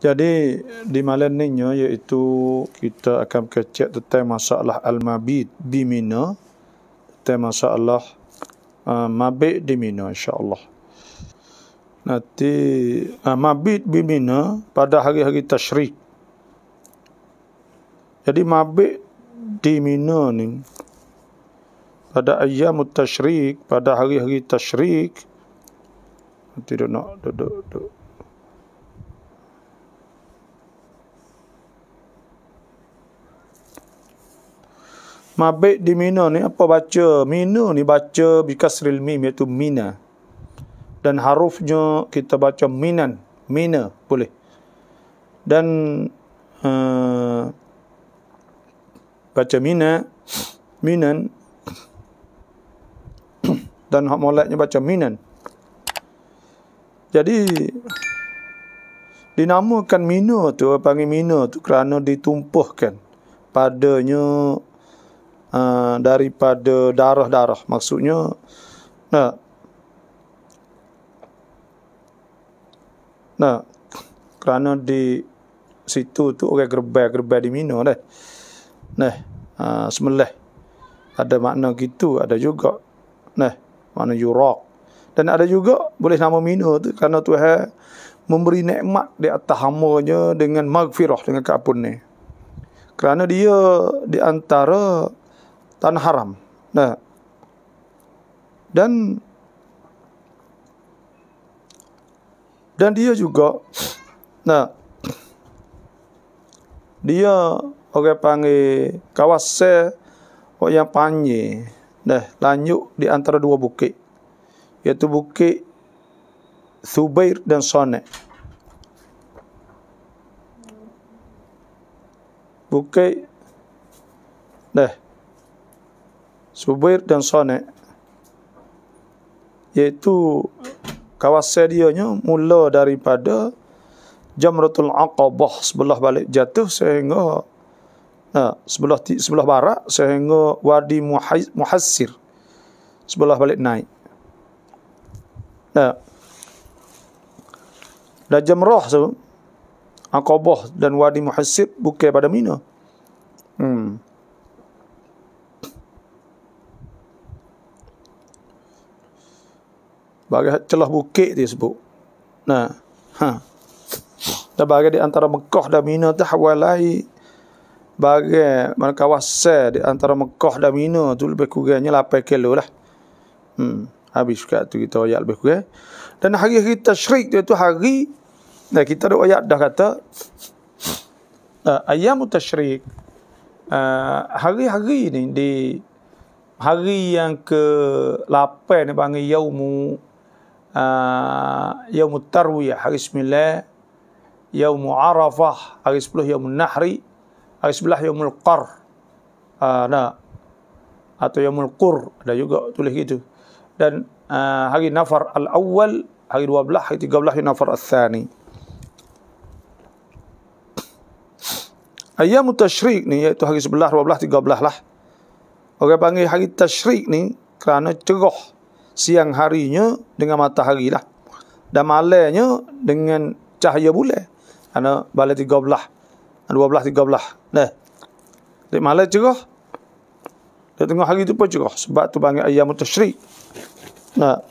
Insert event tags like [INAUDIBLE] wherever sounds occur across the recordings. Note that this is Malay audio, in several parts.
Jadi di malam ni iaitu kita akan kecek tentang masalah al-mabit di Mina tentang masalah uh, mabit di Mina insya-Allah. Nanti uh, mabit di Mina pada hari-hari tasyrik. Jadi mabit di Mina ni pada ayam tasyrik, pada hari-hari tasyrik. Nanti duduk, duduk, duduk. Mabit di Mina ni apa baca? Mina ni baca bikasril mim iaitu Mina. Dan harufnya kita baca Minan. Mina boleh. Dan uh, baca Mina. Minan. Dan hak molatnya baca Minan. Jadi dinamakan Mina tu, panggil Mina tu kerana ditumpuhkan padanya Ah, daripada darah-darah. Maksudnya, nah, nah, kerana di situ tu orang okay, gerbai-gerbai diminum dah. Nah, uh, semelih. Ada makna gitu, ada juga. Nah, mana yurak. Dan ada juga boleh nama minum tu kerana Tuhan memberi nikmat di atas hambanya dengan magfirah dengan keampunan. Kerana dia di antara tanah haram. Nah. Dan dan dia juga nah dia orang panggil kawasan yang panye. Nah, lanjut di antara dua bukit yaitu bukit Subair dan Sone. Bukit Nah, Subir dan Sone. yaitu kawasan dia ni mula daripada Jamratul Aqabah sebelah balik jatuh sehingga nah, sebelah sebelah barat sehingga Wadi Muhassir sebelah balik naik. Nah. Dan Jamrah tu Aqabah dan Wadi Muhassir bukan pada Mina. Hmm. bagai celah bukit dia sebut. Nah. Ha. bagai di antara Mekah dan Mina tahwalai bagai mana kawasan di antara Mekah dan Mina tu lebih kurangnya lapai kilo lah. Hmm. Habis kat tu kita ayat lebih kurang. Dan hari kita syrik dia tu hari nah kita ada ayat dah kata uh, ayam tasyrik syrik. Ah, hari-hari ni di hari yang ke-8 ni panggil yaumu يوم التروية حق اسم الله يوم عرفة حق اسمه يوم النحري حق اسم الله يوم القر نا atau yang mulkur ada juga tulis gitu dan uh, hari nafar al awal hari dua belah hari tiga belah nafar al thani ayam tashrik ni iaitu hari sebelah dua belah tiga belah lah orang panggil hari tashrik ni kerana cerah siang harinya dengan matahari lah. Dan malamnya dengan cahaya bulan. Karena balai tiga belah. Dua belah, tiga belah. Nah. Di malam cerah. Di tengah hari tu pun cerah. Sebab tu panggil ayam tersyrik. Nah.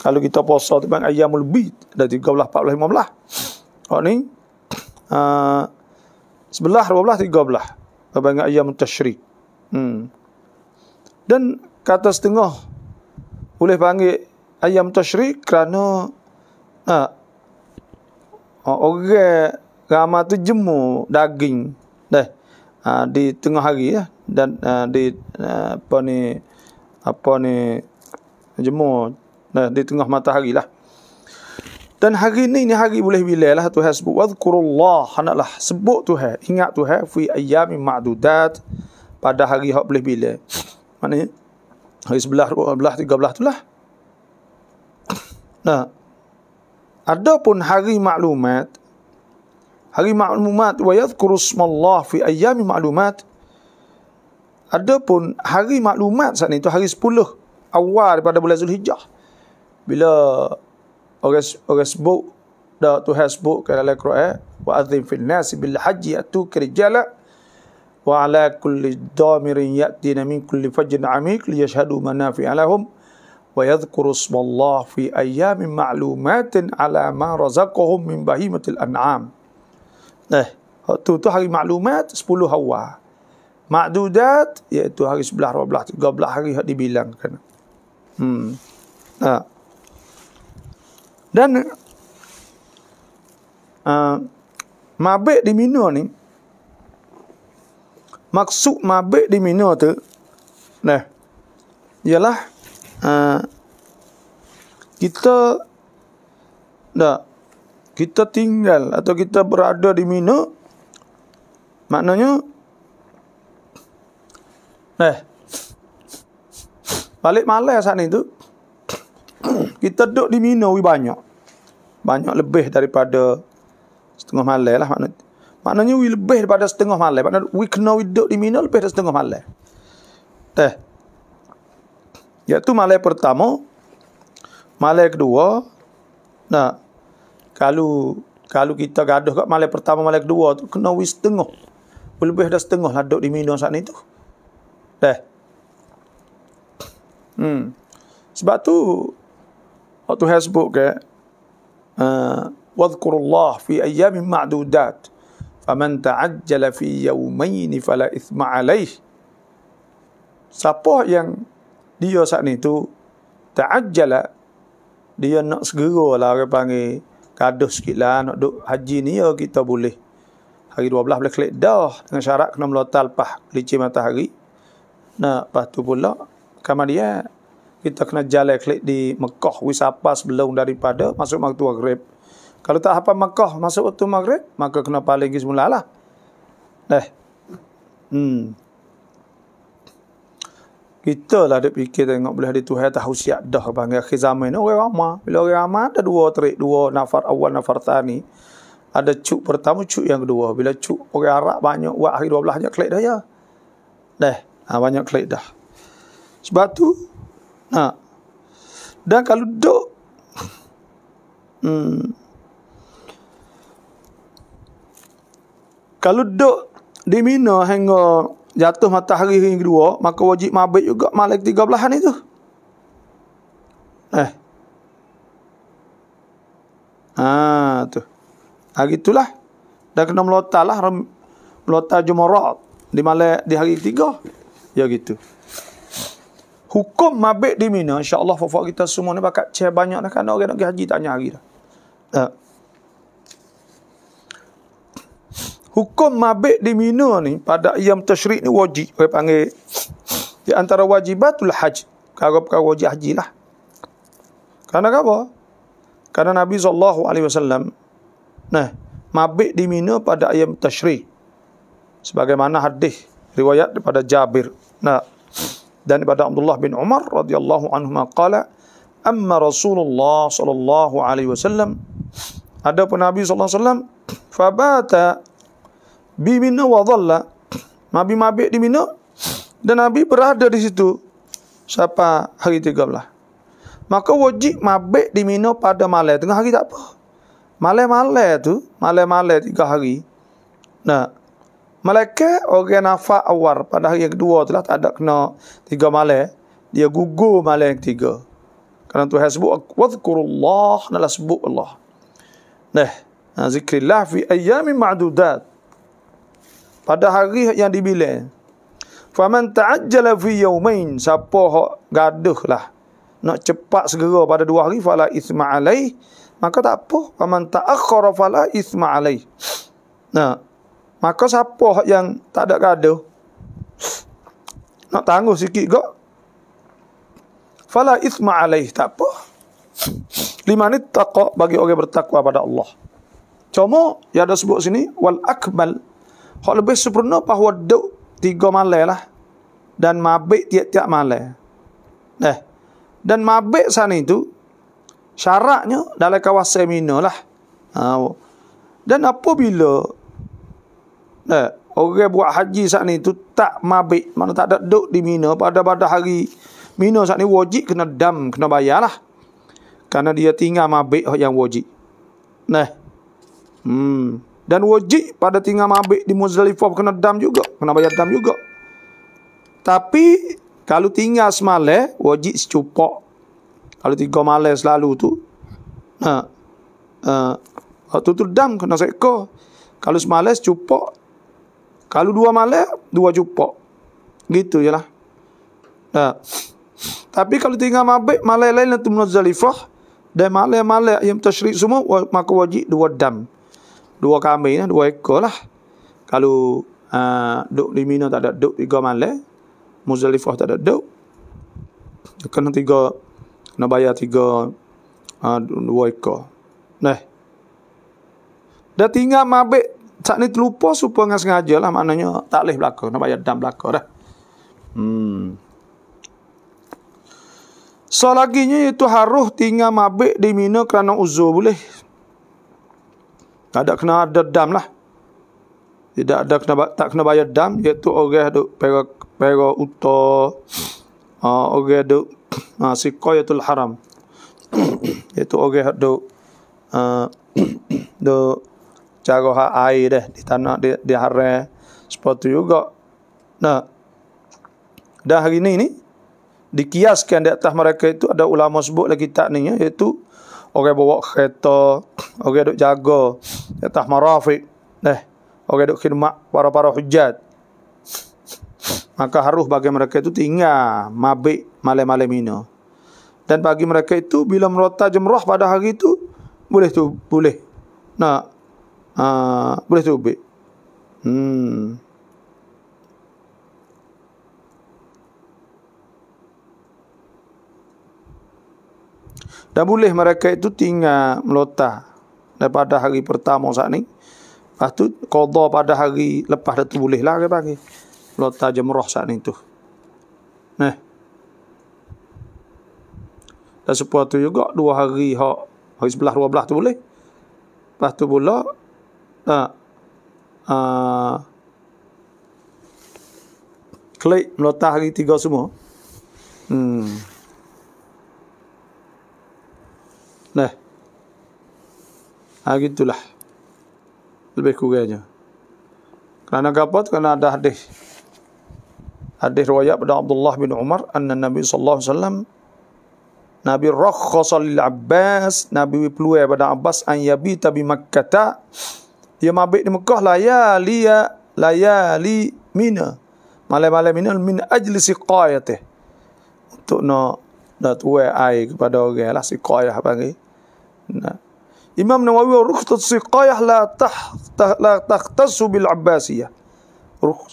Kalau kita puasa tu panggil ayam lebih. Dari tiga belah, empat belah, lima belah. Kalau ni. Uh, sebelah, dua belah, tiga belah. Panggil ayam tersyrik. Hmm. Dan kata setengah boleh panggil ayam tashrik kerana ha, ha orang ramah tu jemur daging deh ha, di tengah hari ya dan ha, di ha, apa ni apa ni jemur deh, di tengah matahari lah dan hari ni ni hari boleh bila lah Tuhan sebut wadhkurullah hendaklah sebut Tuhan ingat Tuhan fi ayami ma'dudat pada hari hak boleh bila maknanya Hari sebelah, belah, tiga belah tu lah. [COUGHS] Nah. Ada pun hari maklumat. Hari maklumat. Wa yadhkuru smallah fi ayami maklumat. Ada pun hari maklumat saat ni. Itu hari sepuluh. Awal daripada bulan Zulhijjah. Bila orang, orang sebut. Dah tu sebut. Kalau Al-Quran. Wa adhim fil nasi bil haji atu kerjala. وعلى كل دامر يأتين من كل فجر عميق ليشهدوا منافع لهم ويذكر اسم الله في أيام معلومات على ما رزقهم من بهيمة الأنعام Nah, itu, itu hari maklumat 10 hawa. Ma'dudat, iaitu hari 11, 12, 13 hari yang dibilangkan. Hmm. Nah. Dan uh, mabek di Mino ni, maksud mabek di Mino tu nah ialah uh, kita dah kita tinggal atau kita berada di Mino. maknanya nah balik malas saat ni tu [COUGHS] kita duduk di Mina banyak banyak lebih daripada setengah malam lah maknanya Maknanya we lebih daripada setengah malam. Maknanya we kena hidup di Mina lebih daripada setengah malam. ya tu malam pertama. Malam kedua. Nah. Kalau kalau kita gaduh kat malam pertama, malam kedua tu. Kena we setengah. We lebih daripada setengah lah duduk di Mina saat ni tu. Eh. Hmm. Sebab tu. Waktu Facebook ke. Uh, Wadhkurullah fi ayyamin ma'dudat. Uh, faman ta'ajjala fi yawmaini fala isma alaih siapa yang dia saat ni tu ta'ajjala dia nak segera lah orang panggil kaduh sikit lah nak duk haji ni ya kita boleh hari 12 boleh klik dah dengan syarat kena melotar lepas licin matahari nah lepas tu pula kamar dia kita kena jalan klik di Mekah wisapa sebelum daripada masuk waktu maghrib kalau tak hafal Mekah masuk waktu Maghrib, maka kena paling semula lah. Eh. Hmm. Kita lah ada fikir tengok boleh hari Tuhan tahu siap dah bangga akhir zaman ni orang ramah. Bila orang ramah ada dua trik, dua nafar awal, nafar tani. Ada cuk pertama, cuk yang kedua. Bila cuk orang Arab banyak, buat akhir dua belahnya klik dah ya. Dah, eh, ha, banyak klik dah. Sebab tu, nak. Dan kalau duk, [LAUGHS] hmm, Kalau duduk di Mina hingga jatuh matahari yang kedua, maka wajib mabit juga malik tiga belahan itu. Eh. Ha, tu. Ha, gitulah. Dah kena melotar lah. Melotar jumarat. Di malik, di hari tiga. Ya, gitu. Hukum mabit di Mina, insyaAllah, fafak kita semua ni bakat cek banyak dah. Kan orang nak pergi haji tanya hari dah. Tak. Eh, ha. hukum mabik di Mina ni pada ayam tashrik ni wajib orang panggil di antara wajibatul haji perkara-perkara wajib haji lah kerana apa? kerana Nabi SAW nah mabik di Mina pada ayam tashrik sebagaimana hadis riwayat daripada Jabir nah dan daripada Abdullah bin Umar radhiyallahu anhu maqala amma Rasulullah saw. alaihi wasallam Nabi saw. alaihi wasallam fabata bimina wadhalla. Mabi mabi di mina dan Nabi berada di situ siapa hari 13. Maka wajib mabek di mina pada malam tengah hari tak apa. Malam-malam tu, malam-malam tiga hari. Nah, Malaika orang nafak awar pada hari yang kedua telah tak ada kena tiga malam. Dia gugur malam yang ketiga. Kerana tu yang sebut, Wadhkurullah, nalah sebut Allah. Nah, zikrillah fi ayamin ma'dudat pada hari yang dibilang faman ta'ajjala fi yawmain siapa hok gaduh lah nak cepat segera pada dua hari fala isma alai maka tak apa faman ta'akhkhara fala isma alai nah maka siapa hok yang tak ada gaduh nak tangguh sikit gak fala isma alai tak apa lima ni taqwa bagi orang bertakwa pada Allah cuma yang ada sebut sini wal akmal Hak lebih sempurna bahawa duk tiga malai lah. Dan mabik tiap-tiap malai. Eh. Dan mabik sana itu, syaratnya dalam kawasan mina lah. Ha, dan apabila eh, orang buat haji sana itu tak mabik, mana tak ada duduk di mina pada pada hari mina sana ini wajib kena dam, kena bayar lah. Karena dia tinggal mabik yang wajib. Nah. Hmm. Dan wajib pada tinggal mabik di Muzdalifah kena dam juga. Kena bayar dam juga. Tapi kalau tinggal semale wajib secupak. Kalau tinggal malam selalu tu. Nah. Ha, ha, uh, waktu tu dam kena seko. Kalau semalam secupak. Kalau dua malam dua cupak. Gitu je lah. Nah. Ha. Tapi kalau tinggal mabik malam lain tu Muzdalifah. Dan malam-malam yang tersyrik semua maka wajib dua dam dua kami, lah, dua ekor lah. Kalau uh, duk di Mina tak ada duk tiga malam, Muzalifah tak ada duk. Kena tiga, kena bayar tiga uh, dua ekor. Nah. Dah tinggal mabek, tak ni terlupa supaya dengan sengaja lah, maknanya tak boleh berlaku, nak bayar dam berlaku dah. Hmm. Selaginya so, itu harus tinggal mabek di Mina kerana uzur boleh. Tak ada kena ada dam lah. Tidak ada kena, tak kena bayar dam. Iaitu orang duk pera, pera utar. [CLEARS THROAT] Uh, ah, orang duk uh, [CLEARS THROAT] ah, sikoyatul haram. [CLEARS THROAT] Iaitu orang duk uh, duk cara hak air deh di tanah di, di hara seperti juga nah dah hari ini ni dikiaskan di atas mereka itu ada ulama sebut lagi tak ni ya, iaitu orang bawa keto, orang duk jago, atas marafiq, eh, orang duk khidmat para-para hujat. Maka harus bagi mereka itu tinggal mabe, malam-malam mino. Dan bagi mereka itu bila merota jemrah pada hari itu boleh tu boleh. Nak uh, boleh tu. Hmm. Dan boleh mereka itu tinggal melotah daripada hari pertama saat ini. Lepas itu, kodoh pada hari lepas itu boleh lah pagi. Melotah jemrah saat ini itu. Nah. Dan sebuah itu juga, dua hari hari sebelah dua belah itu boleh. Lepas itu pula, nah, uh, klik melotah hari tiga semua. Hmm. Ha gitulah. Lebih kurangnya. Kerana apa? Kerana ada hadis. Hadis riwayat pada Abdullah bin Umar anna Nabi sallallahu alaihi wasallam Nabi rakhasa lil Abbas, Nabi peluai pada Abbas an yabita bi Makkah. Dia mabik di Mekah lah ya liya layali mina. Malam-malam ini min ajli siqayati. Untuk nak dat wa ai kepada orang lah siqayah panggil. Nah. Imam Nawawi rukhsat siqayah la tah, la takhtasu bil Abbasiyah. Rukh,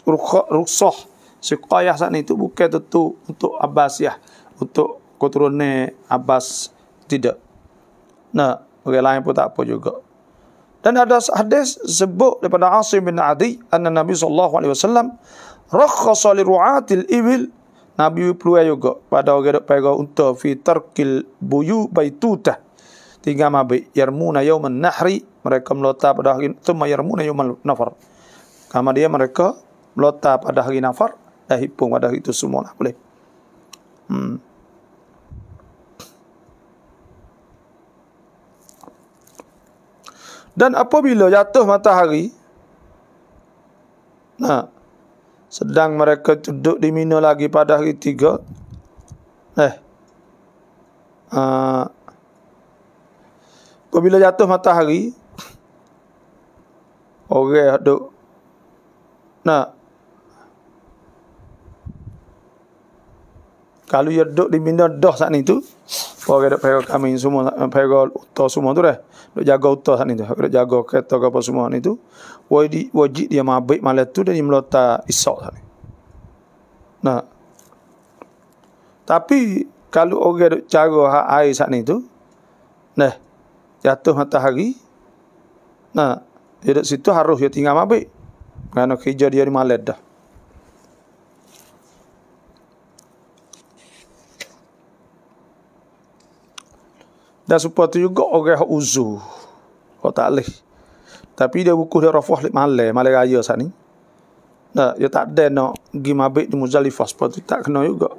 rukhsah siqayah sana itu bukan tentu untuk Abbasiyah, untuk keturunan Abbas tidak. Nah, orang lain pun tak apa juga. Dan ada hadis sebut daripada Asim bin Adi anna Nabi sallallahu alaihi wasallam rakhasa li ru'atil ibil Nabi peluai juga pada orang yang pegang unta fi tarkil buyu baitutah tiga mabik yarmuna yawman nahri mereka melota pada hari summa yarmuna yawman nafar kama dia mereka melota pada hari nafar dah hipung pada hari itu semua lah boleh hmm. dan apabila jatuh matahari nah sedang mereka duduk di mina lagi pada hari tiga eh uh, Apabila jatuh matahari orang duk nak kalau dia duk di mana dah saat ni tu orang duk pergi kami semua eh, pergi utah semua tu dah duk jaga utah saat ni tu duk jaga kereta ke apa semua ni tu wajib, dia mabik malam tu dan dia melota isok saat ni nah tapi kalau orang duk cara air saat ni tu nah jatuh matahari nah dia dekat situ harus dia ya tinggal mabik kerana kerja dia di malet dah dan supaya tu juga orang yang uzuh kalau tak boleh tapi dia buku dia rafah di malet malet raya saat ni nah, dia tak ada nak pergi mabik di muzalifah supaya tu tak kena juga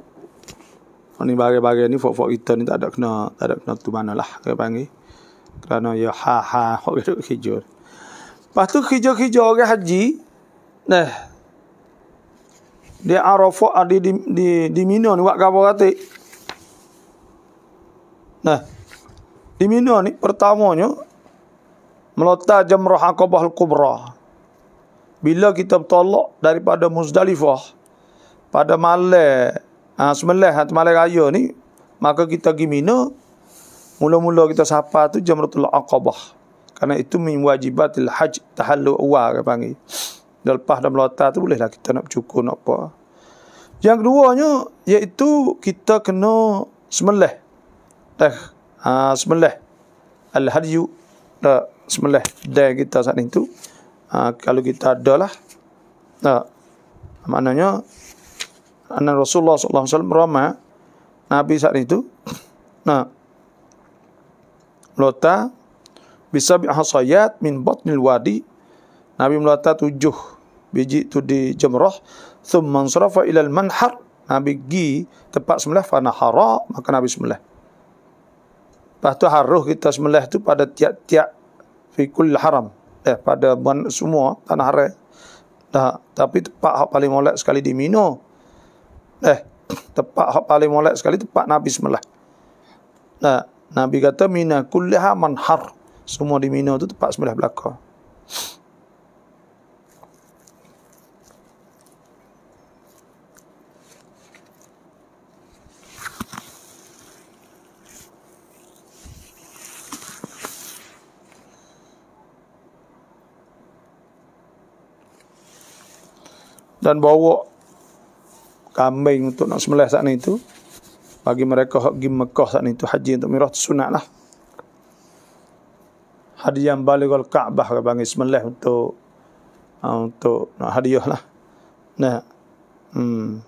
ini bagai-bagai ni fok-fok kita ni tak ada kena tak ada kena tu mana lah, kita panggil kerana ya ha ha [LAUGHS] orang duduk khijur. Lepas tu khijur-khijur haji Nah, dia Arafah ada ah, di di, di di Mina ni buat gapo katik. Nah. Di Mina ni pertamanya melontar jamrah Aqabah al-Kubra. Bila kita tolak daripada Muzdalifah pada malam ah ha, semalam ah, malam raya ni maka kita pergi Mina Mula-mula kita sapa tu Jamratul Aqabah. Karena itu min wajibatil haj tahallu wa kan panggil. Dan lepas dan melata tu bolehlah kita nak cukur nak apa. Yang keduanya iaitu kita kena semelih. Dah. Eh, ha, semelih. Al-hadyu. Dah. Semelih. Dah kita saat itu. Ha, kalau kita ada lah. Dah. Ha, maknanya. Anak Rasulullah Sallallahu Alaihi Wasallam ramai. Nabi saat itu. [COUGHS] Nah melata bisa bi'ahasayat min batnil wadi Nabi melata tujuh biji tu di jemrah thumman sarafa ilal manhar Nabi gi tempat semelah fana hara maka Nabi semelah lepas tu haruh kita semelah tu pada tiap-tiap fikul haram eh pada semua tanah haram Nah, tapi tepat hak paling molek sekali di Mino. Eh, tepat hak paling molek sekali tepat Nabi semelah. Nah, Nabi kata mina kulliha manhar Semua di Mina tu tempat sebelah belakang. dan bawa kambing untuk nak sembelih saat itu bagi mereka hak pergi Mekah saat ni haji untuk mirah tu sunat lah hadiah balik al Kaabah ke bagi semelih untuk uh, untuk nak hadiah lah nah hmm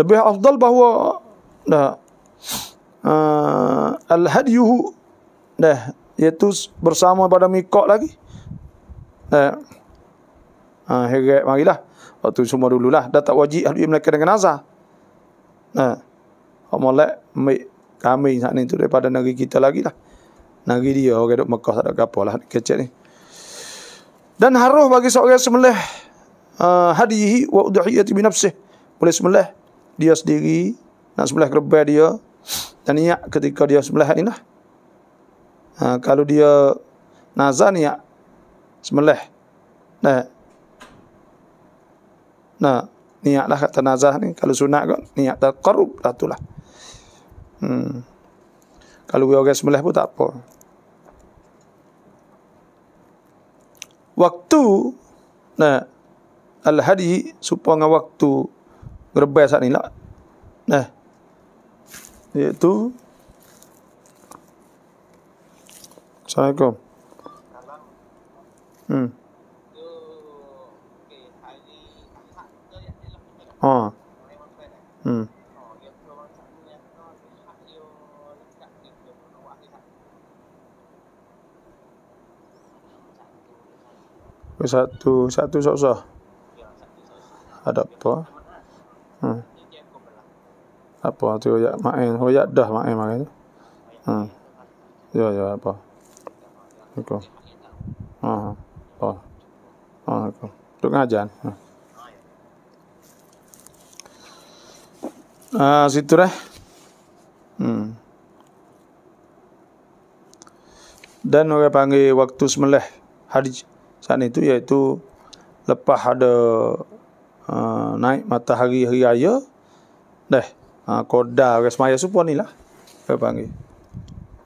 lebih afdal bahawa dah uh, ah, al hadiyuhu dah iaitu bersama pada mikot lagi dah uh, Ha, heret, marilah. Waktu semua dululah. Dah tak wajib ahli melakukan dengan azah. Ha. Orang malak, ambil kami saat ni tu daripada negeri kita lagi lah. Negeri dia, orang duduk Mekah tak ada kapal lah. Kecek ni. Dan haruh bagi seorang semelih. Uh, ha, hadihi wa udhiyati binafsih. Boleh semelih. Dia sendiri. Nak semelih kerbaik dia. Dan niat ketika dia semelih ni lah. Ha, kalau dia nazar niat. Semelih. Nah. Eh, Nah, niatlah kat tenazah ni. Kalau sunat kot, niat tak korup lah tu lah. Hmm. Kalau we orang sembelih pun tak apa. Waktu, nah, al-hadi, supaya dengan waktu, gerbai saat ni lah. Nah, iaitu, Assalamualaikum. Hmm. Satu, satu sok-sok. satu sok-sok. Adapter. Hmm. Apa tu ya main, oh ya dah main main tu. Hmm. Ya ya apa. Aku. Ha. ah, Ha oh, aku. Tu ngajan. Ah, hmm. uh, situ dah. Hmm. Dan orang panggil waktu semelah hari saat itu iaitu lepas ada uh, naik matahari hari raya dah ha, uh, koda orang semaya supa ni lah panggil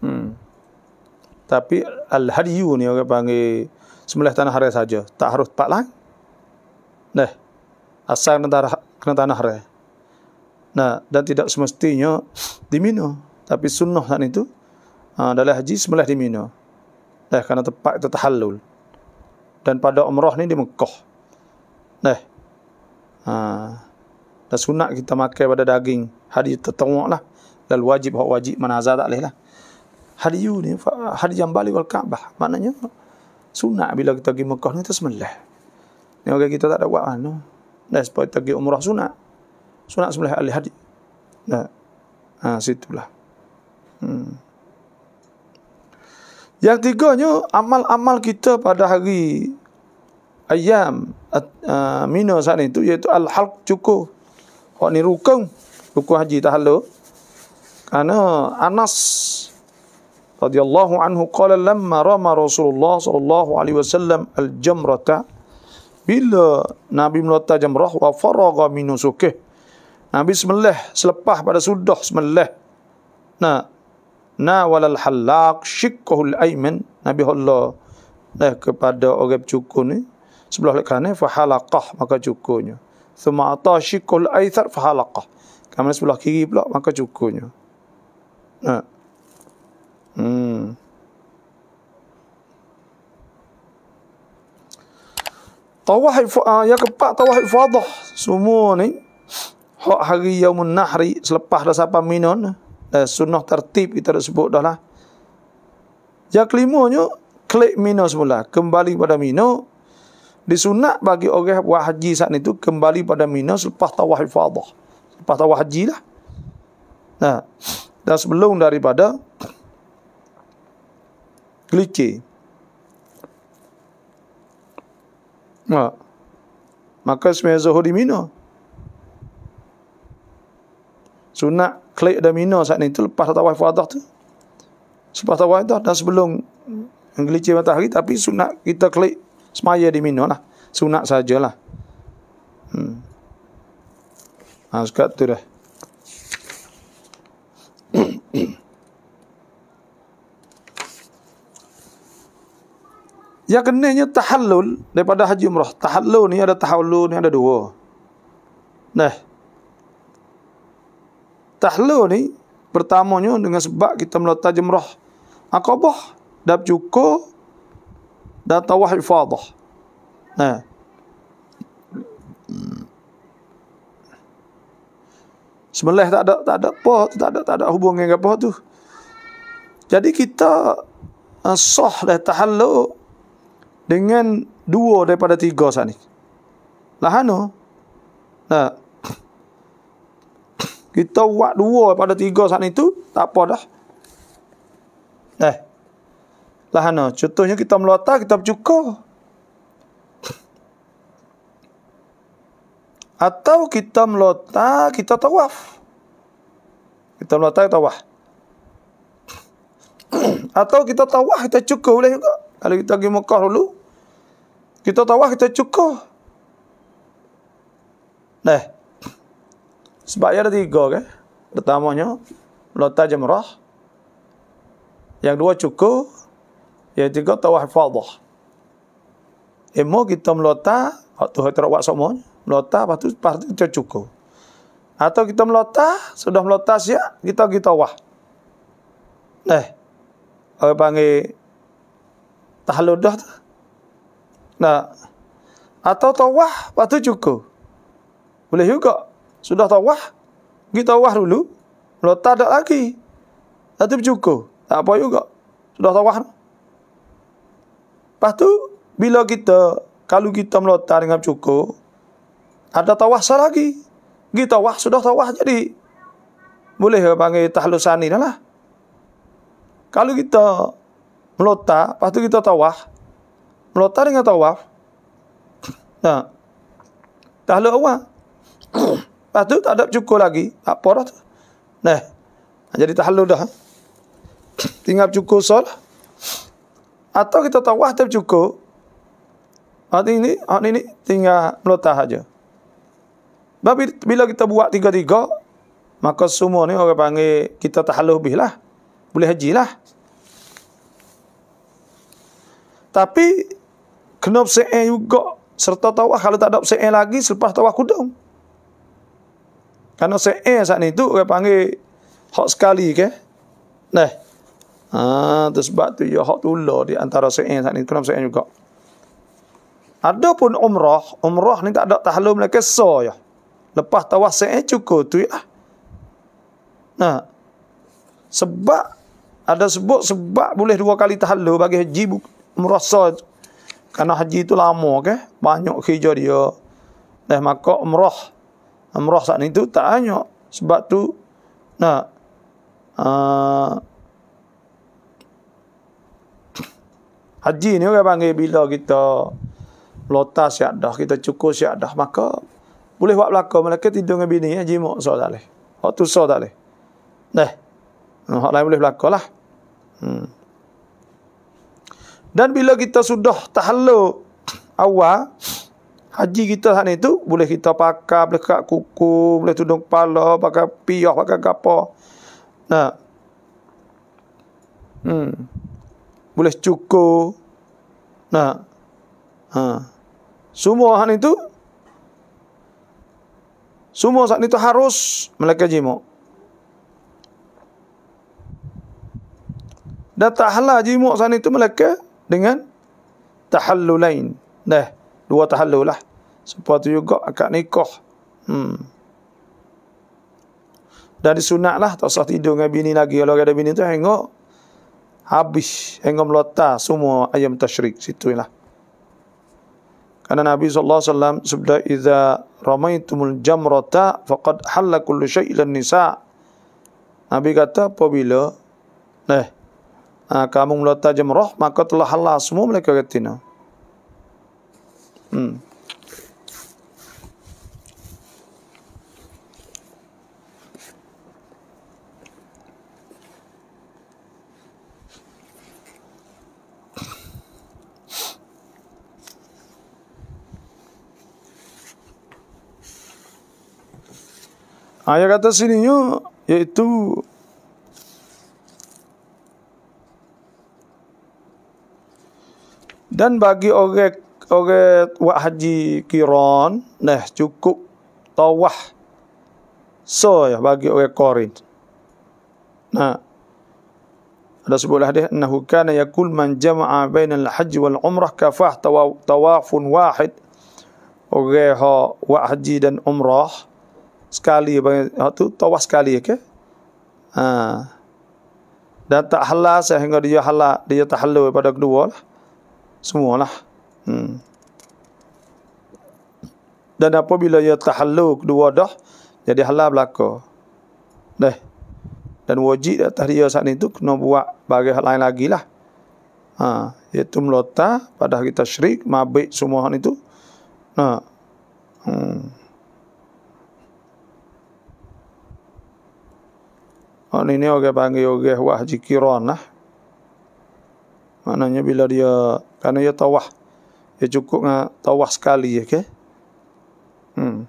hmm. tapi al-hadiyu ni orang panggil sembelih tanah raya saja tak harus tempat lain dah asal kena tanah, kena tanah raya nah dan tidak semestinya di tapi sunnah saat itu uh, dalam haji sembelih di Mino dah kerana tempat itu tahallul dan pada umrah ni di Mekah. Neh. Ha. Dan sunat kita makan pada daging. Hari tertengok lah. Dan wajib, hak wajib, mana azar tak boleh lah. Hari you ni, hari yang balik wal Kaabah. Maknanya, sunat bila kita pergi Mekah ni, kita semelih. Ni orang kita tak ada buat mana. Dan sebab kita pergi umrah sunat. Sunat semelih alih hadith. Nah, ha, situlah. Hmm. Yang tiganya, amal-amal kita pada hari ayam at, uh, mina saat itu, iaitu al-halq cukur. Hak ni rukun, rukun haji tahallu. Karena Anas radhiyallahu anhu kala lama rama Rasulullah sallallahu alaihi wasallam al-jamrata bila Nabi melata jamrah wa faraga minusukih. Nabi semelih selepas pada sudah semelih. Nah, na walal halaq shikkahul aiman nabi Allah eh, kepada orang cukur ni sebelah kanan fa halaqah maka cukurnya thumma ata shikkul aithar fa halaqah kamar sebelah kiri pula maka cukurnya nah ha. hmm Tawahid uh, yang keempat tawahid fadah semua ni hak hari yaumun nahri selepas dah sampai minun eh, sunnah tertib kita dah sebut dah lah. Yang kelimanya, klik minum semula. Kembali pada minum. Disunat bagi orang buat haji saat itu, kembali pada minum selepas tawahi fadah. Selepas tawah haji lah. Nah, dan sebelum daripada klikir. Nah, maka sebenarnya zuhur di minum. Sunat Klik dan Mina saat ni tu lepas tawaf wadah tu. Sebab tawaf wadah dan sebelum menggelincir matahari tapi sunat kita klik semaya di Mina lah. Sunat sajalah. Hmm. Ha, sekat tu dah. Yang kenanya tahallul daripada haji umrah. Tahallul ni ada tahallul ni ada dua. Nah, tahlu ni pertamanya dengan sebab kita melata jemrah akabah dah cukup dan tawah ifadah nah Sebelah tak ada tak ada apa tak ada tak ada hubung dengan apa tu. Jadi kita eh, sah dah tahallu dengan dua daripada tiga sana. Lahano, Nah. Kita buat dua pada tiga saat itu, tak apa dah. Eh. lahana. contohnya kita melata, kita bercukur. Atau kita melata, kita tawaf. Kita melata, kita tawaf. Atau kita tawaf, kita cukur boleh juga. Kalau kita pergi Mekah dulu, kita tawaf, kita cukur. Nah. Eh, sebab ada tiga ke. Kan? Pertamanya, lotar jemrah. Yang dua cukup. Yang tiga, tawah fadah. Emo kita melotar, waktu kita buat semua, melotar, lepas itu, kita cukup. Atau kita melotar, sudah melotar siap, kita kita wah. Eh, orang panggil tahludah Nah, atau tawah, lepas itu cukup. Boleh juga sudah tawah, kita tawah dulu, kalau tak ada lagi, nanti cukup. Tak apa juga. Sudah tawah. Lepas tu, bila kita, kalau kita melotar dengan cukup, ada tawah sah lagi. Kita tawah, sudah tawah. Jadi, boleh panggil tahlusani dah lah. Kalau kita melotar, lepas tu kita tawah, melotar dengan tawah, nah, tahlu awak? Lepas tu tak ada cukur lagi. Tak apa dah tu. Nah. Jadi tahallul dah. Tinggal cukur sol. Atau kita tahu wah tak cukur. Hari ah, ini, hari ini ah, tinggal melotah aja. Tapi bila kita buat tiga-tiga, maka semua ni orang panggil kita tahallul lebih lah. Boleh haji lah. Tapi, kena bersi'in juga. Serta tawah, kalau tak ada bersi'in lagi, selepas tawah kudung. Karena eh saat ni tu orang panggil hak sekali ke. Nah. Ha, tu sebab tu ya hak tula di antara se'eh saat ni. Kenapa se'eh juga? Adapun pun umrah. Umrah ni tak ada tahlu mereka so ya. Lepas tawas se'eh cukup tu ya. Nah. Sebab ada sebut sebab boleh dua kali tahlu bagi haji umrah so. Karena haji itu lama ke. Banyak hijau dia. Dah maka umrah umrah saat itu tak hanya sebab tu nak uh, haji ni orang panggil bila kita lotas siap dah, kita cukur siap dah, maka boleh buat belakang mereka tidur dengan bini, haji mok so tak boleh. Hak oh, tu so tak boleh. Dah. Hmm, hak lain boleh belakang lah. Hmm. Dan bila kita sudah tahalu awal, Haji kita saat ni tu boleh kita pakai, boleh kat kuku, boleh tudung kepala, pakai piyah, pakai apa. Nah. Hmm. Boleh cukur. Nah. Ha. Semua hal itu semua saat itu harus melakukan jimo. Dan tahlah jimo saat itu melakukan dengan tahallulain. Dah. Nah dua tahallul lah. Sebab tu juga akad nikah. Hmm. Dan disunat lah. Tak usah tidur dengan bini lagi. Kalau ada bini tu hengok. Habis. Hengok melotak semua ayam tashrik. Situ lah. Karena Nabi Sallallahu Alaihi Wasallam sebda idha ramaitumul jamrata faqad halla kullu syai'ilan nisa. Nabi kata apabila eh, ah, kamu melotak jamrah maka telah halla semua mereka ketina. Hmm. Ayat kata sini yo yaitu dan bagi orang orang buat haji kiran nah cukup tawah so ya bagi orang korin nah ada sebuah hadis annahu kana yakul man jama'a al Hajj wal umrah kafah tawafun wahid orang ha buat haji dan umrah sekali bagi ha, tu tawah sekali ke okay? ha dan tak halal sehingga dia halal dia tak halal pada kedua lah semualah Hmm. Dan apabila ia tahalluk dua dah, jadi halal belaka. Dah. Dan wajib dah dia saat itu kena buat bagi hal lain lagi lah. Ha, iaitu melota pada kita syirik, mabik semua hal itu. Nah, Ha. Hmm. Oh, ini orang panggil orang wah jikiran lah. Maknanya bila dia, karena dia tawah ya cukup dengan tawaf sekali ya okay? hmm.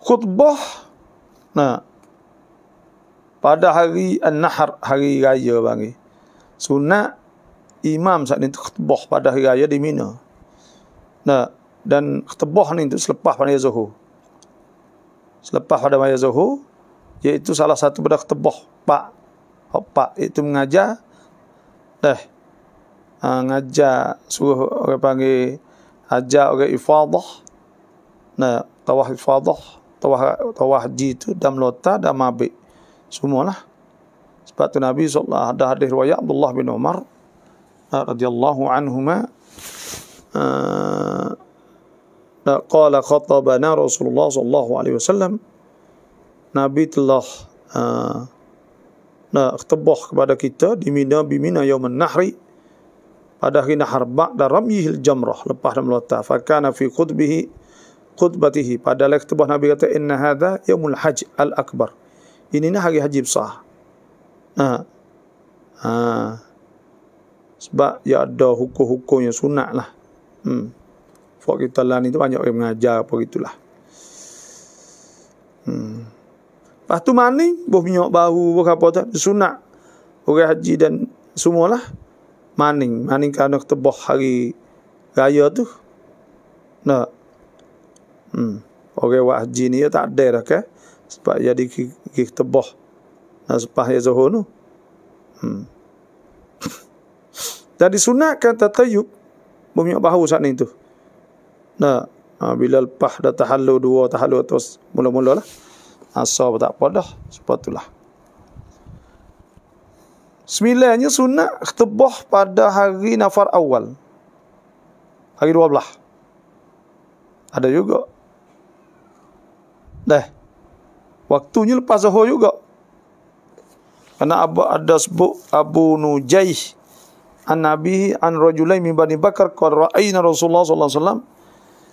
khutbah nah pada hari an-nahar hari raya bangi sunat imam saat itu khutbah pada hari raya di mina nah dan khutbah ni itu selepas pada zuhur selepas pada waktu iaitu salah satu budak tebah pak pak itu mengajar eh mengajar ha, suruh orang panggil ajar orang ifadah nah tawah ifadah tawah tawah ji itu dam lota dam mabik semualah sebab tu Nabi sallallahu ada hadis riwayat Abdullah bin Umar uh, radhiyallahu anhuma uh, قال خطبنا رسول الله صلى الله عليه وسلم Nabi telah uh, nah, tebah kepada kita di mina bimina yawman nahri pada hari nahar ba'da ramyihil jamrah lepas dan melata fakana fi khutbihi khutbatihi pada lek tebah Nabi kata inna hadha yawmul hajj al-akbar ini nah hari haji besar nah uh, sebab ya ada hukum-hukum yang sunat lah hmm. Fok kita lah banyak yang mengajar apa gitulah. Hmm. Lepas tu mani, buah minyak bau, buah apa tu, sunak, Orang haji dan semualah. Maning. Maning kerana ketebah hari raya tu. Nah, Hmm. Orang buat haji ni tak ada lah kan. Sebab jadi ketebah. Nah, sebab ya zuhur tu. Hmm. Jadi [LAUGHS] sunat kata tayyub. Buah minyak bau saat ni tu. Nak. Ha, bila lepas dah tahalu dua tahalu terus mula-mula lah asal pun tak padah sebab itulah sembilannya sunat ketebah pada hari nafar awal hari dua belah ada juga dah waktunya lepas zuhur juga kerana Abu ada sebut Abu Nujaih an Nabi an rajulain min Bani Bakar qala ra'ayna Rasulullah sallallahu alaihi wasallam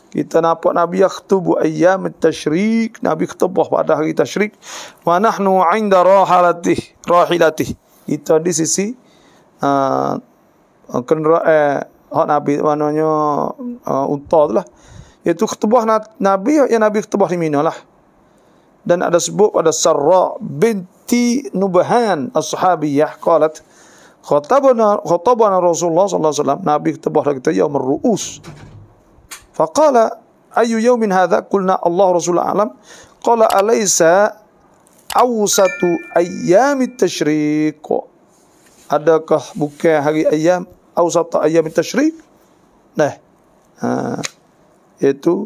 kita nampak Nabi khutubu ayyam tashrik. Nabi khutubah pada hari tashrik. Wa nahnu inda rahalatih. Rahilatih. Kita di sisi. Uh, ah, ah, kenra, eh, Nabi mananya. Uh, ah, unta tu lah. Iaitu khutubah Nabi. Yang Nabi khutubah di mina lah. Dan ada sebut pada Sarra binti Nubahan. As-sahabiyah. Kalat. Khutubana Rasulullah sallallahu alaihi wasallam. Nabi khutubah kita. Ya meruus. فقال أي يوم هذا قلنا الله رسول أعلم قال أليس أوسط أيام التشريق adakah بكى هذه أيام أوسط أيام التشريق نه itu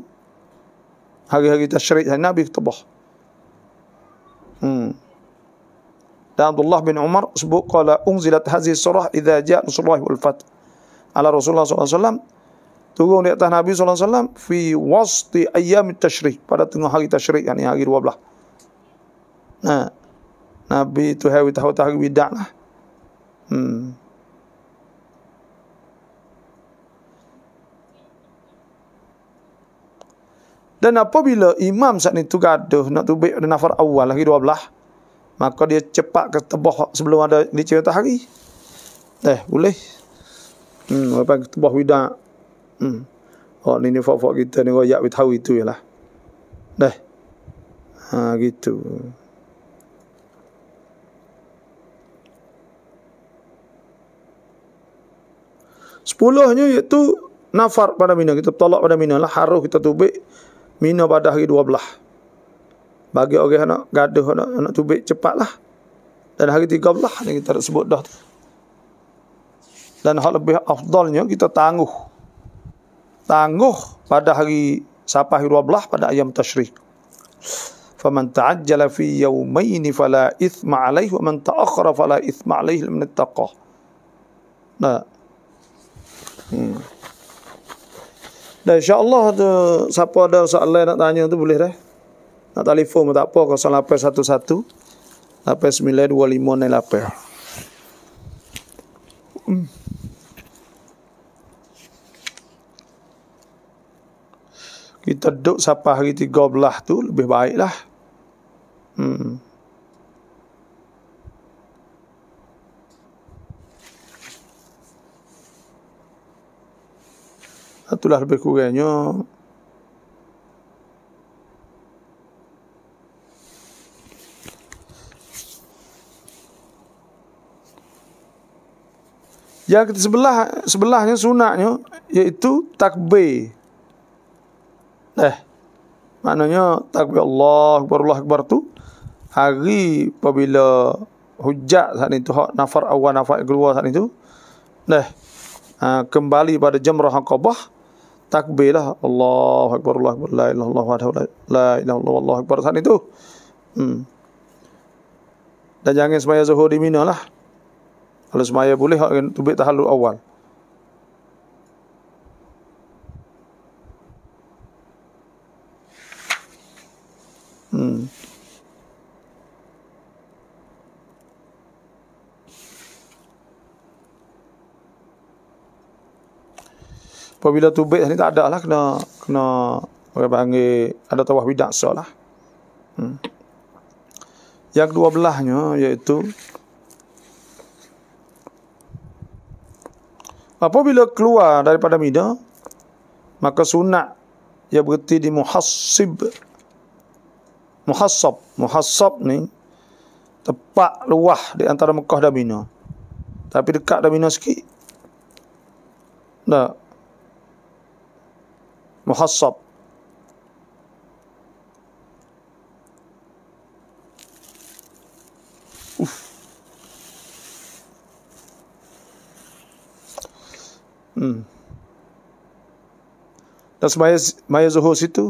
hari-hari tashrik hari Nabi khutbah hmm dan Abdullah bin Umar sebut qala unzilat hadhihi surah idza jaa Rasulullah wal fath ala Rasulullah sallallahu alaihi wasallam Tunggu di atas Nabi sallallahu alaihi wasallam fi wasti ayam tashrik pada tengah hari Yang ini hari 12. Nah, Nabi itu hari tahu tahu bidah lah. Hmm. Dan apabila imam saat itu gaduh nak tubik dan nafar awal lagi dua belah, maka dia cepat ke tebah sebelum ada di cerita hari. Eh, boleh. Hmm, apa tebah widak. Hmm. Oh, ni ni fok-fok kita ni royak tahu itu ialah. Dah. Ha gitu. Sepuluhnya iaitu nafar pada mina. Kita tolak pada mina lah. haru kita tubik. Mina pada hari dua belah. Bagi orang okay, nak gaduh nak, nak tubik cepatlah. Dan hari tiga belah ni kita sebut dah. Dan hal lebih afdalnya kita tangguh tangguh pada hari Sapahi 12 pada ayam tashrik. Faman ta'ajjala fi yawmaini fala ithma alaihi wa man ta'akhara fala ithma alaihi lamin taqwa. Nah. Hmm. Dan insyaAllah tu, siapa ada soalan nak tanya tu boleh dah. Nak telefon pun tak apa. Kau salah apa satu-satu. Apa sembilan dua lima ni kita duduk sampai hari tiga belah tu lebih baiklah. Hmm. Itulah lebih kurangnya. Yang ke sebelah sebelahnya sunatnya iaitu takbir. Eh, maknanya takbir Allah, Allah Akbar tu hari apabila hujat saat itu, nafar awal, nafar keluar saat itu, eh, ha, kembali pada jamrah Aqabah, takbirlah Allah Akbar, Allah Akbar, la ilah Allah, la ilah Allah, Allah Akbar saat itu. Hmm. Dan jangan semaya zuhur di Mina lah. Kalau semaya boleh, tubik tahalul awal. Apabila tu bait ni tak ada lah kena kena orang panggil ada tawaf bidak salah. Hmm. Yang dua belahnya iaitu apabila keluar daripada mida maka sunat ia berhenti di muhassib muhassab muhassab ni tepat luah di antara Mekah dan Mina tapi dekat dan Mina sikit tak muhassab Uf. Hmm. Dan semaya, zuhur situ.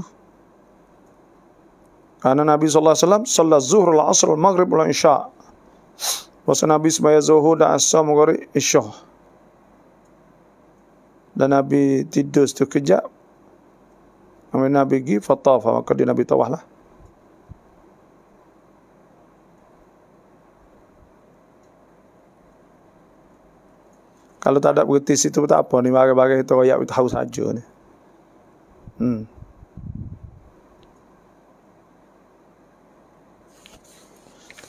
Karena Nabi SAW salat zuhur la asr al maghrib la isya. Masa Nabi semaya zuhur dan asam maghrib isya. Dan Nabi tidur setiap kejap. Nabi Nabi gi fatafa maka dia Nabi tawah lah. Kalau tak ada berhenti situ tak apa ni bagi bagai itu royak itu haus saja ni. Hmm.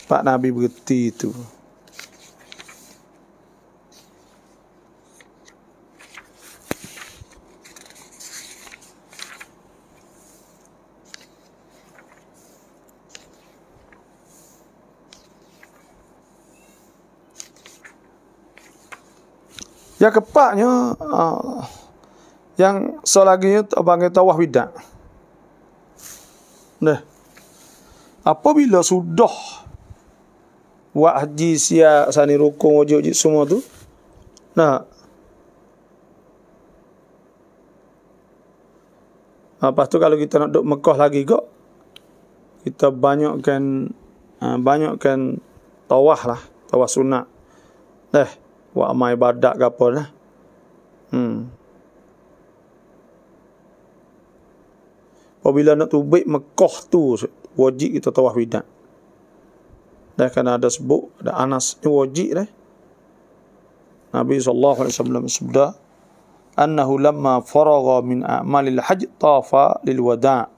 Pak Nabi berhenti itu. Ya, ah, yang keempatnya uh, yang selagi panggil tawaf bidak. Nah. Apabila sudah buat haji sia sani rukun wajib semua tu. Nah. Lepas tu kalau kita nak duduk Mekah lagi kok kita banyakkan ah, banyakkan tawah lah, tawah sunat. Dah. Eh buat amal ibadat ke apa lah. Hmm. Apabila nak tubik Mekah tu wajib kita tawaf wida. Dah kan ada sebut ada Anas ni wajib dah. Nabi saw. alaihi wasallam sabda faragha min a'malil haji tafa lil wada.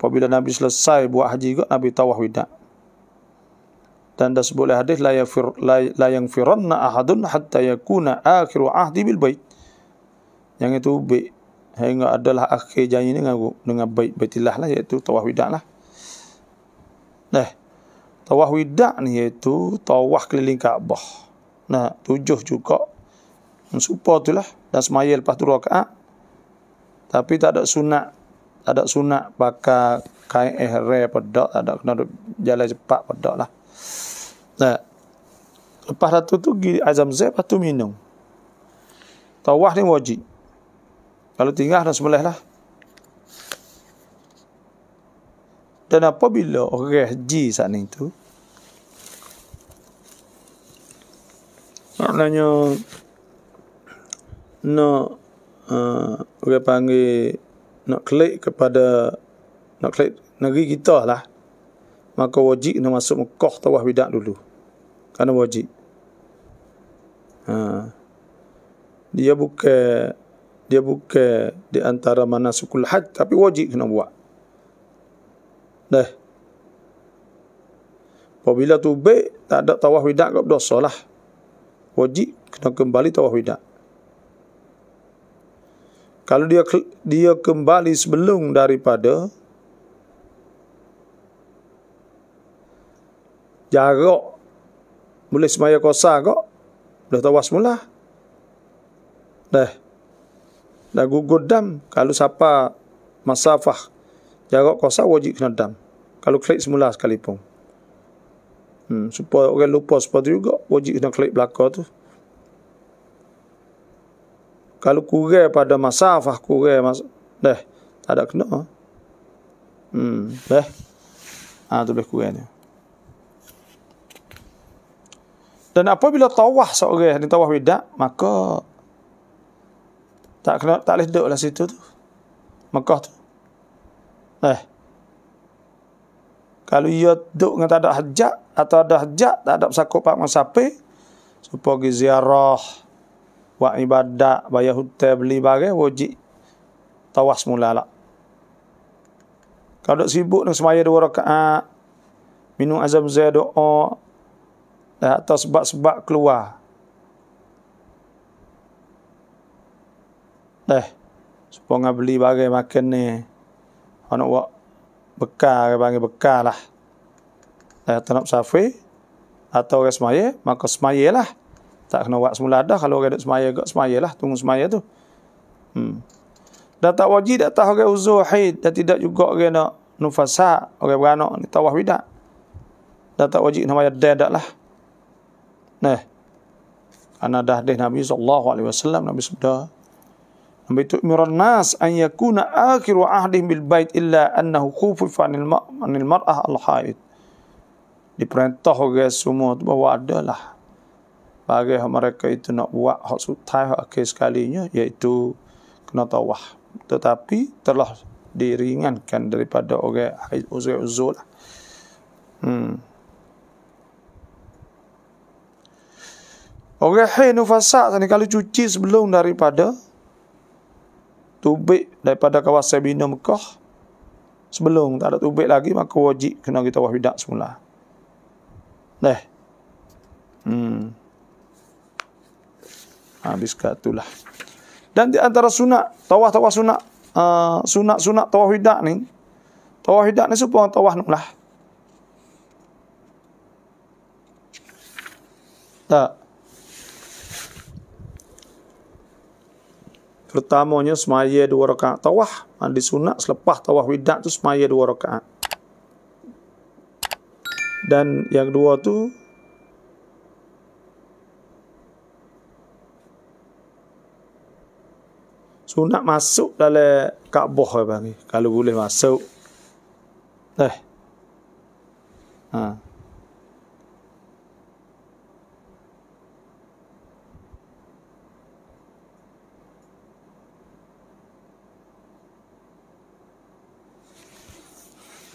Apabila Nabi selesai buat haji juga Nabi tawaf wida dan ada sebuah hadis la yafir la yang firanna ahadun hatta yakuna akhiru ahdi bil bait yang itu bait hingga adalah akhir janji dengan dengan bait baitillah lah iaitu tawaf wida lah nah tawaf wida ni iaitu tawaf keliling Kaabah nah tujuh juga mensupa itulah dan semaya lepas tu rakaat tapi tak ada sunat tak ada sunat pakai kain ihram pedak tak ada kena jalan cepat pedak lah Nah. Lepas satu tu pergi azam zaid lepas minum. Tawah ni wajib. Kalau tinggal dah sembelih lah. Dan apabila orang haji saat ni tu. Maknanya. nak, Uh, orang panggil. Nak klik kepada. Nak klik negeri kita lah. Maka wajib nak masuk Mekah Tawah Bidak dulu kerana wajib. Ha. Dia buka, dia buka di antara manasukul haj tapi wajib kena buat. Dah. Apabila tu baik, tak ada tawah widak kau berdosa lah. Wajib kena kembali tawah widak. Kalau dia dia kembali sebelum daripada jarak boleh semaya kosa kok. Dah tawas mula. Dah. Dah gugur dam. Kalau siapa masafah jarak kosa wajib kena dam. Kalau klik semula sekalipun. Hmm, supaya orang lupa seperti itu juga wajib kena klik belakang tu. Kalau kurai pada masafah kurai mas dah tak ada kena. Hmm, dah. Ah, tu boleh kurai ni. Dan apabila tawah seorang ni tawah widak, maka tak kena tak boleh duduklah situ tu. Mekah tu. Eh. Kalau ia duduk dengan tak ada hajat atau ada hajat tak ada sakup pak masape supaya pergi ziarah buat ibadat bayar hutang beli barang wajib tawah semula lah. Kalau duduk sibuk dengan semaya dua rakaat minum azam zai doa Eh, atau sebab-sebab keluar. Eh, supaya beli barang makan ni. Anak buat bekal ke panggil bekal lah. Eh, tak nak safir. Atau orang semaya, maka semaya lah. Tak kena buat semula dah. Kalau orang duduk semaya, kot semaya lah. Tunggu semaya tu. Hmm. Dah tak wajib, dah tak orang uzur haid. Dah tidak juga orang nak nufasak. Orang beranak ni tawah bidak. Dah tak wajib nak bayar dedak lah. Nah. Ana dah deh Nabi sallallahu alaihi wasallam Nabi sabda Nabi tu miran nas an yakuna akhir wa bil bait illa annahu khufu fanil manil mar'ah al haid. Diperintah oleh semua tu bahawa adalah bagi mereka itu nak buat hak sutai hak akhir sekalinya iaitu kena tawah. Tetapi telah diringankan daripada orang haid uzur uzur. Lah. Hmm. Orang hei nufasak sana kalau cuci sebelum daripada tubik daripada kawasan bina Mekah. Sebelum tak ada tubik lagi maka wajib kena kita wahidak semula. Neh. Hmm. Habis katulah. Dan di antara sunat, tawah-tawah sunat, uh, sunat-sunat tawah widak ni, tawah widak ni supaya tawah nak Tak. Terutamanya semaya dua rakaat tawah. Mandi sunat selepas tawah widak tu semaya dua rakaat. Dan yang kedua tu sunat masuk dalam Kaabah bagi kalau boleh masuk. Teh. Ha.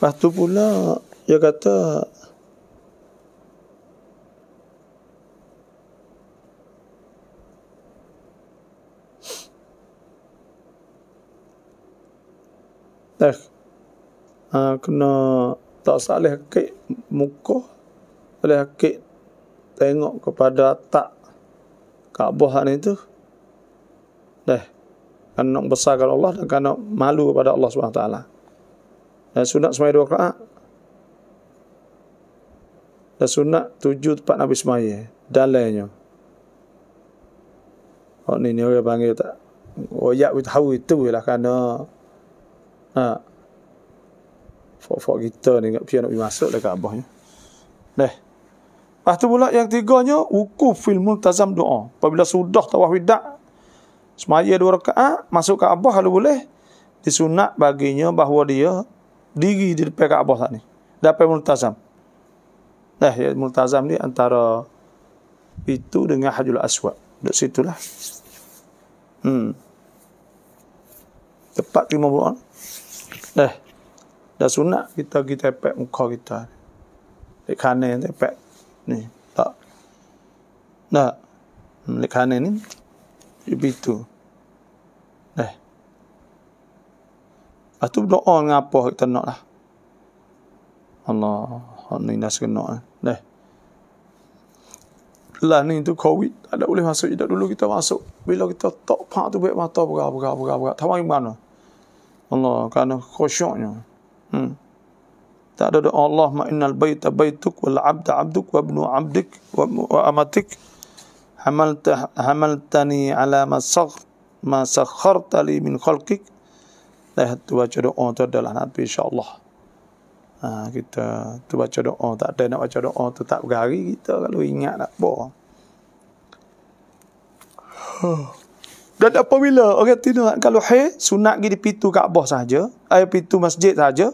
Lepas tu pula dia kata Tak. Eh, ha, kena tak salah kek muka oleh kek tengok kepada tak Kaabah ni tu. Dah. Kan nak besarkan Allah dan kan nak malu kepada Allah Subhanahu taala sunat semaya dua rakaat. Dan sunat tujuh tempat Nabi semaya. Dalainya. Oh ni ni orang panggil tak. Oyak oh, ya, tahu itu lah kerana. Ha. Fok-fok kita ni nak pergi nak pergi masuk lah Kaabah ni. Dah. Lepas tu pula yang tiganya Wukuf fil multazam doa. Apabila sudah tawah widak. Semaya dua rakaat. Masuk ke abah kalau boleh. Disunat baginya bahawa dia diri di depan Kaabah tak ni. Dapat multazam. Dah ya multazam ni antara itu dengan Hajul Aswad. Dekat situlah. Hmm. Tepat lima bulan. Dah. Dah sunat kita pergi tepek muka kita. Dekat kanan yang tepek. Ni. Tak. Nah, Dekat hmm, kanan ni. Lebih tu. Lebih tu. Lepas tu doa dengan apa kita nak lah. Allah. Hak ni dah sekenak lah. Eh. Dah. Lah ni tu COVID. Tak ada boleh masuk. Tak dulu kita masuk. Bila kita tak pak tu baik mata. Buka, buka, buka, buka. Tak mahu mana. Allah. Kerana khusyuknya. Hmm. Tak ada doa Allah. Ma innal baita baituk. Wal abda abduk. Wa abnu abdik. Wa, wa amatik. Hamalta, hamaltani ala masakh. Masakharta li min khalqik. Eh, tu baca doa tu adalah Nabi insyaAllah. Ha, kita tu baca doa, tak ada nak baca doa tu tak berhari kita kalau ingat nak apa. [SIGHS] Dan apabila orang tidur kalau Kaluhi, sunat pergi di pintu Kaabah saja, ayat eh, pintu masjid saja.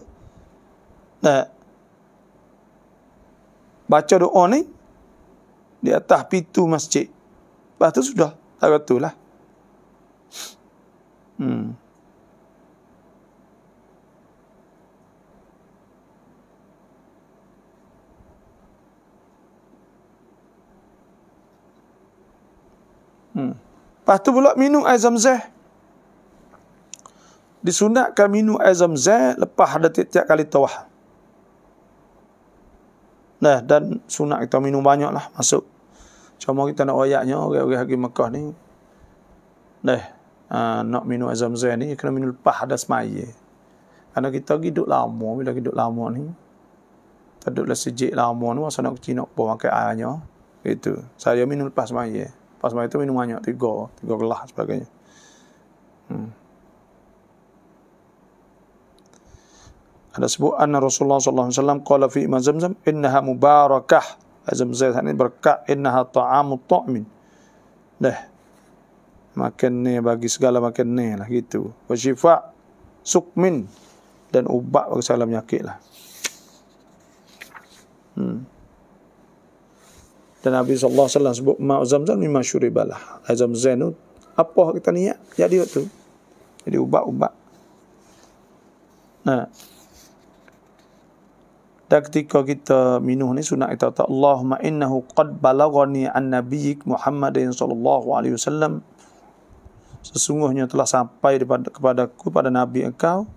Nah. Eh, baca doa ni di atas pintu masjid. Lepas tu sudah, tak betul lah. Hmm. Hmm. Lepas tu pula minum air zamzah. Disunatkan minum air zamzah lepas ada tiap-tiap kali tawah. Nah, dan sunat kita minum banyak lah masuk. Cuma kita nak ayatnya orang-orang pergi Mekah ni. Nah, ha, nak minum air zamzah ni kena minum lepas ada semaya. Karena kita pergi duduk lama, bila kita duduk lama ni. Kita duduklah sejik lama ni, masa nak kecil nak pun makan airnya. Itu. Saya minum lepas semaya. Pas sebab itu minum banyak, tiga, tiga gelas sebagainya. Hmm. Ada sebutan Rasulullah Sallallahu Alaihi SAW kala fi iman zamzam, innaha mubarakah. Zamzam ini berkah, innaha ta'amu ta'min. Dah. Makan ni bagi segala makan ni lah gitu. Wasyifa sukmin dan ubat bagi segala penyakit lah. Hmm. Dan Nabi sallallahu alaihi wasallam sebut ma zamzam mimma syuribalah. Air zamzam tu apa kita niat ya? jadi waktu. Jadi ubat-ubat. Nah. Ha. Dan ketika kita minum ni sunat kita kata Allahumma innahu qad balagani an nabiyyik Muhammadin sallallahu alaihi wasallam sesungguhnya telah sampai kepada kepadaku pada nabi engkau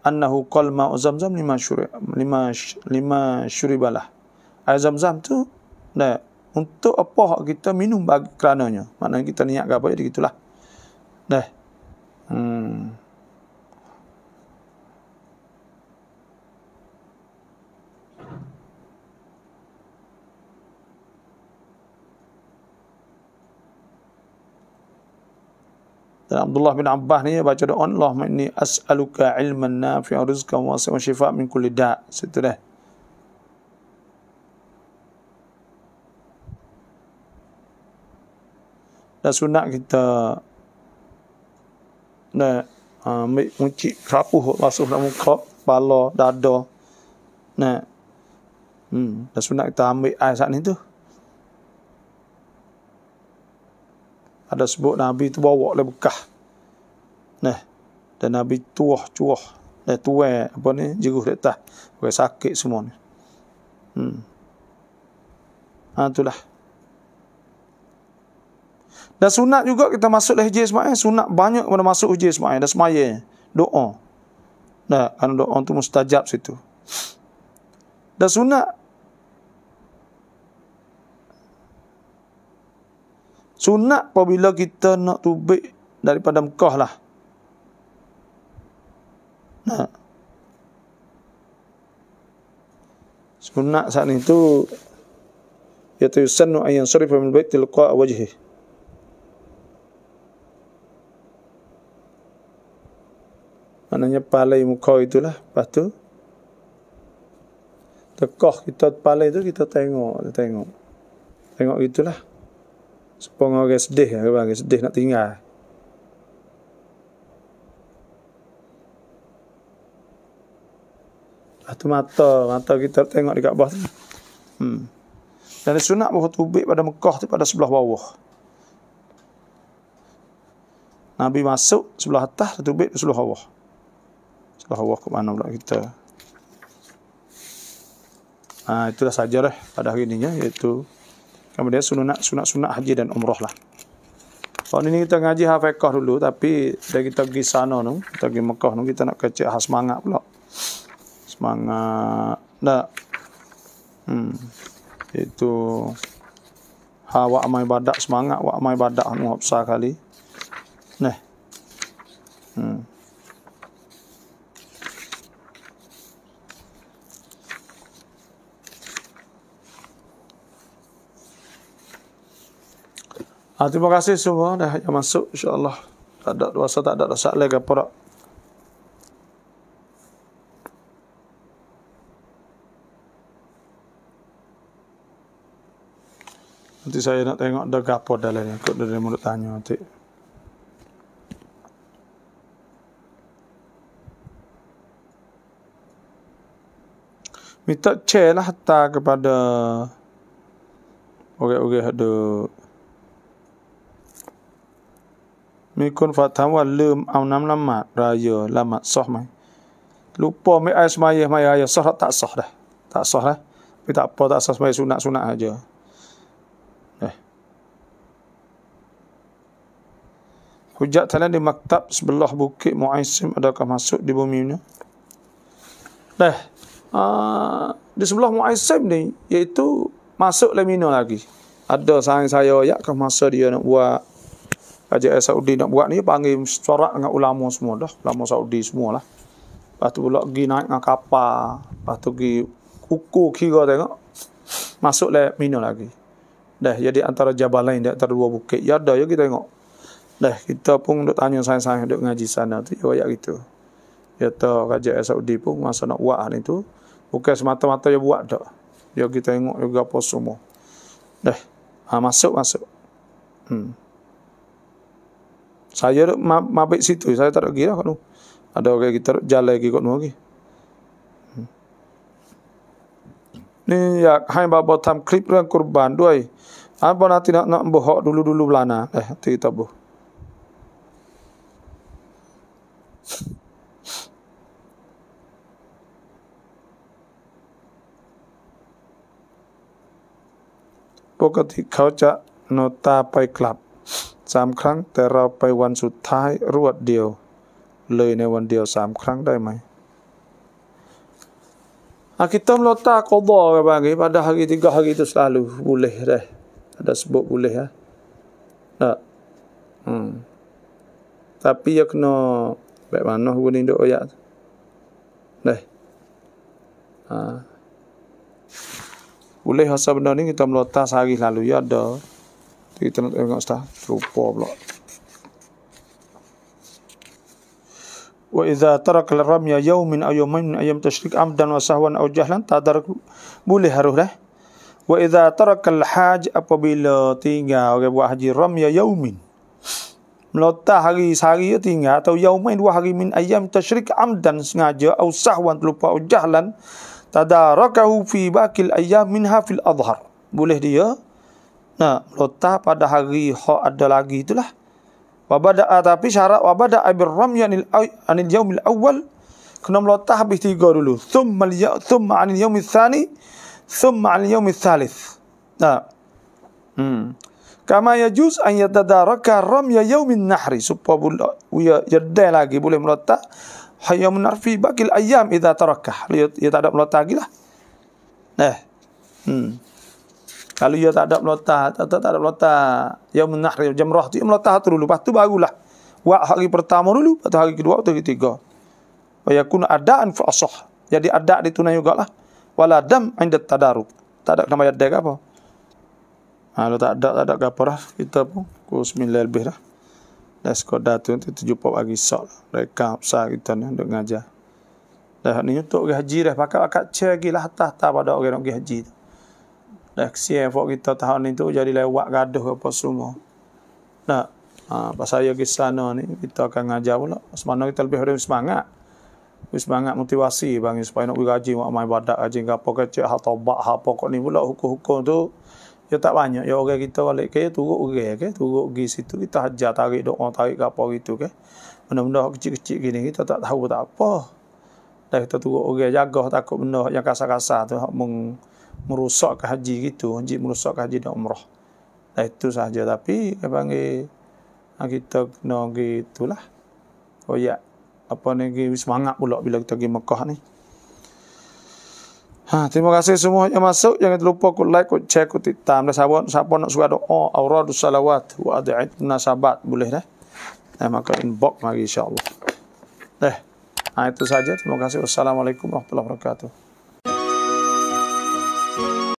annahu qal ma zamzam lima syuri lima lima syuribalah air zam-zam tu nah untuk apa hak kita minum bagi kerananya maknanya kita niat ke apa jadi gitulah nah hmm Dan Abdullah bin Abbas ni baca doa Allah ma'ni as'aluka ilman nafi'a rizqan wa syifa' min kulli da' situ dah dan sunat kita nak ah, ambil muncik kerapuh masuk dalam muka kepala dada nak hmm dan sunat kita ambil air saat ni tu ada sebut Nabi tu bawa oleh bekah nah dan Nabi tuah cuah dan tuai apa ni jeruh letah bukan sakit semua ni hmm ha itulah dan sunat juga kita masuk dalam hujah Ismail. Sunat banyak kepada masuk hujah Ismail. Dan semaya. Doa. Nah, kan doa tu mustajab situ. Dah sunat. Sunat apabila kita nak tubik daripada Mekah lah. Nah. Sunat saat itu. Yaitu sunnu ayyan syarifah min baiti liqa'a wajhih. maknanya palai muka itulah lepas tu tekoh kita palai tu kita tengok kita tengok tengok itulah supaya orang sedih orang sedih nak tinggal lepas tu mata mata kita tengok dekat bawah tu hmm. dan sunat bahawa tubik pada Mekah tu pada sebelah bawah Nabi masuk sebelah atas, tubik sebelah bawah. Bahawa ke mana pula kita. Ha, itulah sahaja lah pada hari ini ya, iaitu kemudian sunat sunat sunat haji dan umrah lah. Kalau ini kita ngaji hafekah dulu tapi dah kita pergi sana tu, kita pergi Mekah tu kita nak kecil ha, semangat pula. Semangat. Tak. Hmm. Itu ha wa amai badak semangat wak amai badak nu besar kali. Nah. Hmm. Ha, terima kasih semua dah yang masuk insyaallah. Tak ada dosa tak ada dosa lagi apa dak. Nanti saya nak tengok ada gapo dalam ni. Aku dari mulut tanya nanti. Minta share lah kepada orang-orang yang ada มีคนฝากถามว่าลืมเอาน้ําละหมาดรายเยอละหมาดซอกไหมลูกปอไม่อายสมัยไม่อายซอกตะซอกได้ตะซอกนะไม่ตะปอตะซอกสมัยสุนัขสุนัขอาเจอ Hujat talian di maktab sebelah bukit Mu'aisim adakah masuk di bumi ini? Dah. Ah, di sebelah Mu'aisim ni, iaitu masuk lemino lagi. Ada sayang saya, ya kau dia nak buat Raja Al Saudi nak buat ni panggil corak dengan ulama semua dah, ulama Saudi semua lah. Lepas tu pula pergi naik dengan kapal, lepas tu pergi ukur kira tengok, masuk lah minum lagi. Dah jadi antara Jabal lain, di antara dua bukit. Ya dah, ya kita tengok. Dah kita pun duk tanya sayang-sayang duk ngaji sana tu, ya banyak gitu. Ya tu Raja Al Saudi pun masa nak buat hal itu, bukan semata-mata dia buat dah. Ya kita tengok juga apa semua. Dah, ha, masuk-masuk. Hmm. Saya tu mabik situ, saya tak pergi lah kat nu. Ada orang kita jalan lagi kat nu lagi. Hmm. Ni ya, hai bapa tam klip yang kurban duai. Apa nanti nak nak bohok dulu dulu belana? Eh, tu kita boh. Pokoknya kau cak nota pay club. สามครั้งแต่เราไปวันสุดท้ายรวดเดียวเลยในวันเดียวสามครั้งได้ไหมอาคิตมลตาก็บอกบางทีพอดากี่ทีก็ฮากี่ทีสั่งลูบุเลยได้ได้สบบุเลยฮะนะอืมแต่พี่ยักษ์เนาะแบบนั้นเนาะวันนี้ดูอย่างได้อ่าบุเลยฮะสับดอนนี้คิตมลตาสากิลาลูยอดเด้อ kita nak tengok staff rupa pula. Wa idza taraka al-ramya yawman aw yawmayn ayyam tashrik amdan wa sahwan aw jahlan tadarak boleh haruh dah. Wa idza taraka al-haj apabila tinggal orang buat haji ramya yawmin. Melotah hari sehari tinggal atau yaumain dua hari min ayam tashrik amdan sengaja atau sahwan terlupa atau jahlan tadarakahu fi baqil ayam minha fil adhar. Boleh dia Nah, letak pada hari ho ada lagi itulah. Wabada ah, tapi syarat wabada abir ram yanil anil yaumil awal kena meletak habis tiga dulu. Thumma al ya thumma anil yaumil tsani thumma anil yaumil tsalis. Nah. Hmm. Kama yajuz an yatadaraka ram ya yaumin nahri supabul ya yadda lagi boleh meletak hayyam narfi bakil ayyam idza tarakah. Ya tak ada meletak lagi lah. Nah. Hmm. Kalau ia tak ada melotah, tak, tak, tak ada melotah. Ya menahri, jamrah tu, ia melotah tu dulu. Lepas tu barulah. Buat hari pertama dulu, lepas tu hari kedua, atau ketiga. Faya kun adaan fa'asah. Jadi ada di tunai juga lah. Wala dam indat tadaruk. Tak ada nama yadda apa. Ha, kalau tak ada, tak ada ke apa lah. Kita pun, kusmillah lebih lah. Dah sekolah tu tujuh pop pagi sok Mereka besar kita ni untuk ngajar. Dah ni untuk pergi haji dah. Pakat-pakat cek lagi lah. Tak-tak pada orang pergi haji tu. Dah kesian buat kita tahun itu jadi lewat gaduh apa semua. Nah, ha, pasal saya kisah sana ni, kita akan ngajar pula. Semana kita lebih ada semangat. Lebih semangat motivasi bang supaya nak pergi rajin, buat main badak rajin. Apa kecil, hal taubat, hal pokok ni pula hukum-hukum tu. Ya tak banyak. Ya orang kita balik ke, turut orang okay, ke. Okay. Turut pergi situ, kita hajar tarik doa, tarik ke apa gitu ke. Benda-benda kecil-kecil gini, kita tak tahu tak apa. Dan kita turut orang okay, jaga takut benda yang kasar-kasar tu. Mungkin merosakkan haji gitu haji merosakkan haji dan umrah dan itu sahaja tapi kita panggil ah, kita kena pergi itulah oh ya apa ni pergi semangat pula bila kita pergi Mekah ni Ha, terima kasih semua yang masuk. Jangan terlupa ku like, ku share, ku titam. Dan sahabat, siapa nak suka doa, awradu salawat, wa adu'id nasabat. Boleh dah. Eh, maka inbox mari insyaAllah. Dah. Eh, ha, itu saja. Terima kasih. Wassalamualaikum warahmatullahi wabarakatuh.